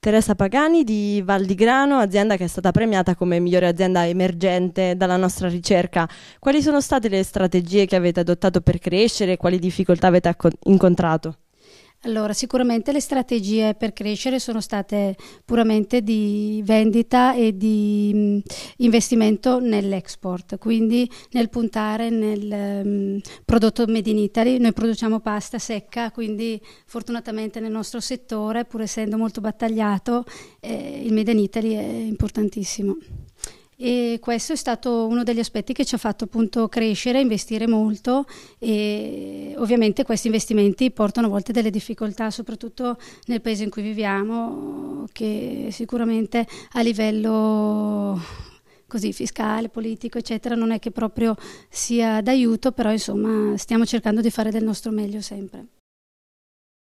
Teresa Pagani di Val di Grano, azienda che è stata premiata come migliore azienda emergente dalla nostra ricerca. Quali sono state le strategie che avete adottato per crescere e quali difficoltà avete incontrato? Allora, sicuramente le strategie per crescere sono state puramente di vendita e di mm, investimento nell'export, quindi nel puntare nel um, prodotto Made in Italy. Noi produciamo pasta secca, quindi fortunatamente nel nostro settore, pur essendo molto battagliato, eh, il Made in Italy è importantissimo e questo è stato uno degli aspetti che ci ha fatto appunto crescere, investire molto e ovviamente questi investimenti portano a volte delle difficoltà, soprattutto nel paese in cui viviamo, che sicuramente a livello così fiscale, politico, eccetera, non è che proprio sia d'aiuto, però insomma stiamo cercando di fare del nostro meglio sempre.